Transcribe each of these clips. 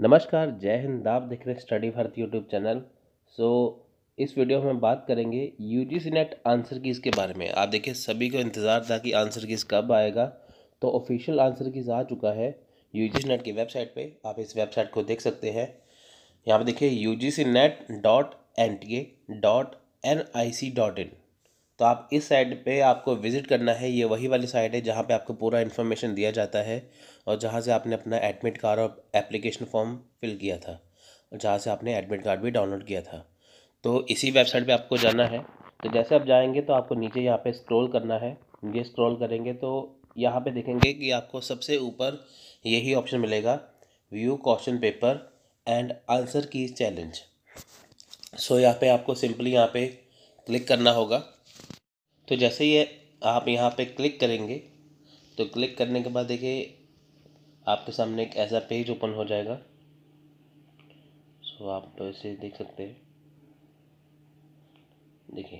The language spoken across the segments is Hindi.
नमस्कार जय हिंद आप देख रहे हैं study Bharat YouTube channel so इस वीडियो में हम बात करेंगे U G C NET answer keys के बारे में आप देखिए सभी को इंतज़ार था कि आंसर कीज़ कब आएगा तो ऑफिशियल आंसर कीज़ आ चुका है यू जी सी नेट की वेबसाइट पे आप इस वेबसाइट को देख सकते हैं यहाँ पर देखिए U G C NET dot N T A dot N I C dot in तो आप इस साइट पे आपको विज़िट करना है ये वही वाली साइट है जहाँ पे आपको पूरा इन्फॉर्मेशन दिया जाता है और जहाँ से आपने अपना एडमिट कार्ड और एप्लीकेशन फॉर्म फिल किया था और जहाँ से आपने एडमिट कार्ड भी डाउनलोड किया था तो इसी वेबसाइट पे आपको जाना है तो जैसे आप जाएंगे तो आपको नीचे यहाँ पर स्क्रोल करना है ये स्क्रोल करेंगे तो यहाँ पर देखेंगे कि आपको सबसे ऊपर यही ऑप्शन मिलेगा view question paper and answer key challenge so यहाँ पर आपको सिंपली यहाँ पर क्लिक करना होगा तो जैसे ही आप यहाँ पे क्लिक करेंगे तो क्लिक करने के बाद देखिए आपके सामने एक ऐसा पेज ओपन हो जाएगा सो आप तो इसे देख सकते हैं देखिए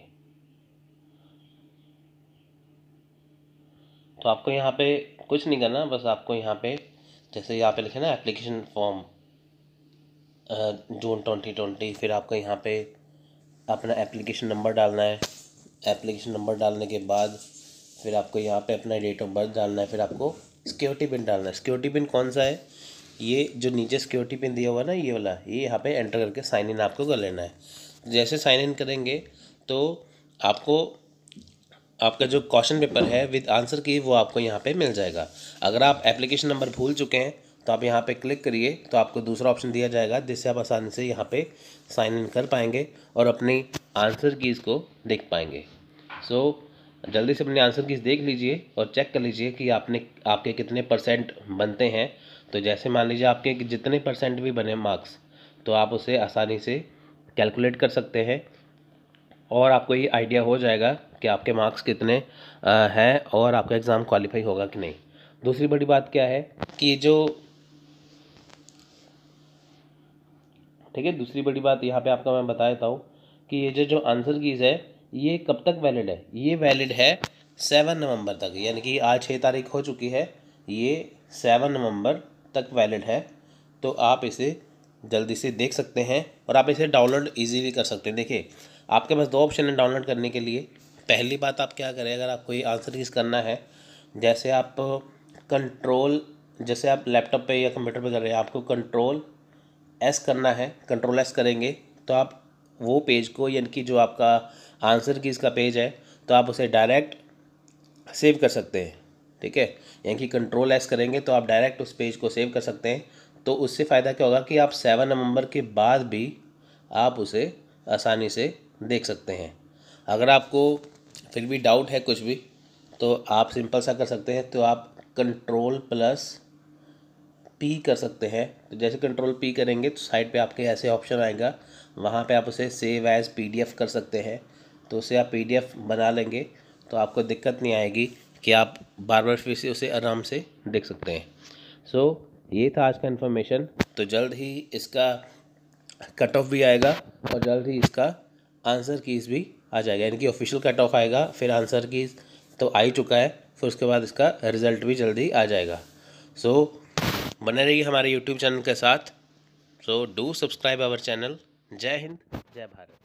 तो आपको यहाँ पे कुछ नहीं करना बस आपको यहाँ पे जैसे यहाँ पे लिखे ना application form June twenty twenty फिर आपको यहाँ पे अपना एप्लीकेशन नंबर डालना है एप्लीकेशन नंबर डालने के बाद फिर आपको यहाँ पे अपना डेट ऑफ बर्थ डालना है फिर आपको सिक्योरिटी पिन डालना है सिक्योरिटी पिन कौन सा है ये जो नीचे सिक्योरिटी पिन दिया हुआ ना ये वाला ये यहाँ पे एंटर करके साइन इन आपको कर लेना है जैसे साइन इन करेंगे तो आपको आपका जो क्वेश्चन पेपर है विद आंसर की वो आपको यहाँ पे मिल जाएगा अगर आप एप्लीकेशन नंबर भूल चुके हैं तो आप यहाँ पे क्लिक करिए तो आपको दूसरा ऑप्शन दिया जाएगा जिससे आप आसानी से यहाँ पे साइन इन कर पाएंगे और अपनी आंसर कीज़ को देख पाएंगे सो so, जल्दी से अपने आंसर कीज़ देख लीजिए और चेक कर लीजिए कि आपने आपके कितने परसेंट बनते हैं तो जैसे मान लीजिए आपके जितने परसेंट भी बने मार्क्स तो आप उसे आसानी से कैलकुलेट कर सकते हैं और आपको ये आइडिया हो जाएगा कि आपके मार्क्स कितने हैं और आपका एग्ज़ाम क्वालिफाई होगा कि नहीं दूसरी बड़ी बात क्या है कि जो ठीक है दूसरी बड़ी बात यहाँ पे आपका मैं बता देता हूँ कि ये जो जो आंसर कीज है ये कब तक वैलिड है ये वैलिड है सेवन नवंबर तक यानी कि आज छः तारीख हो चुकी है ये सेवन नवंबर तक वैलिड है तो आप इसे जल्दी से देख सकते हैं और आप इसे डाउनलोड ईजीली कर सकते हैं देखिए आपके पास दो ऑप्शन है डाउनलोड करने के लिए पहली बात आप क्या करें अगर आपको ये आंसर कीज करना है जैसे आप कंट्रोल जैसे आप लैपटॉप पे या कंप्यूटर पे कर रहे हैं आपको कंट्रोल एस करना है कंट्रोल एस करेंगे तो आप वो पेज को यानी कि जो आपका आंसर की इसका पेज है तो आप उसे डायरेक्ट सेव कर सकते हैं ठीक है यानी कि कंट्रोल एस करेंगे तो आप डायरेक्ट उस पेज को सेव कर सकते हैं तो उससे फ़ायदा क्या होगा कि आप सेवन नवंबर के बाद भी आप उसे आसानी से देख सकते हैं अगर आपको फिर भी डाउट है कुछ भी तो आप सिंपल सा कर सकते हैं तो आप कंट्रोल प्लस पी कर सकते हैं तो जैसे कंट्रोल पी करेंगे तो साइड पे आपके ऐसे ऑप्शन आएगा वहाँ पे आप उसे सेव एज पीडीएफ कर सकते हैं तो उसे आप पीडीएफ बना लेंगे तो आपको दिक्कत नहीं आएगी कि आप बार बार फिर से उसे आराम से देख सकते हैं सो so, ये था आज का इन्फॉर्मेशन तो जल्द ही इसका कट ऑफ भी आएगा और जल्द ही इसका आंसर कीज़ भी आ जाएगा यानी कि ऑफिशियल कट ऑफ आएगा फिर आंसर कीज़ तो आ ही चुका है फिर उसके बाद इसका रिज़ल्ट भी जल्दी आ जाएगा सो so, बने रहिए हमारे यूट्यूब चैनल के साथ so do subscribe our channel जय हिंद जय भारत